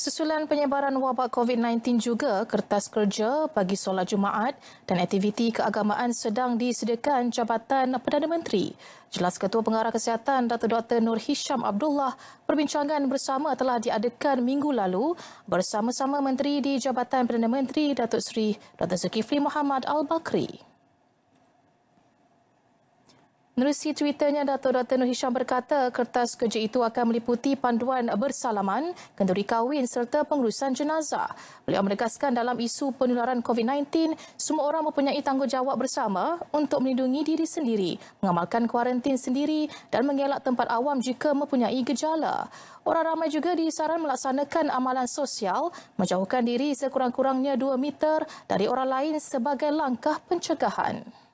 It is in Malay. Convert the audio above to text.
Susulan penyebaran wabak COVID-19 juga, kertas kerja bagi solat Jumaat dan aktiviti keagamaan sedang disediakan Jabatan Perdana Menteri. Jelas Ketua Pengarah Kesihatan Datuk Dr. Nur Hisham Abdullah, perbincangan bersama telah diadakan minggu lalu bersama-sama Menteri di Jabatan Perdana Menteri Datuk Sri Dr. Zulkifli Muhammad Al-Bakri. Menerusi twitternya Dato' Dr. Nur Hisham berkata kertas kerja itu akan meliputi panduan bersalaman, kenduri kahwin serta pengurusan jenazah. Beliau menegaskan dalam isu penularan COVID-19, semua orang mempunyai tanggungjawab bersama untuk melindungi diri sendiri, mengamalkan kuarantin sendiri dan mengelak tempat awam jika mempunyai gejala. Orang ramai juga disaran melaksanakan amalan sosial, menjauhkan diri sekurang-kurangnya 2 meter dari orang lain sebagai langkah pencegahan.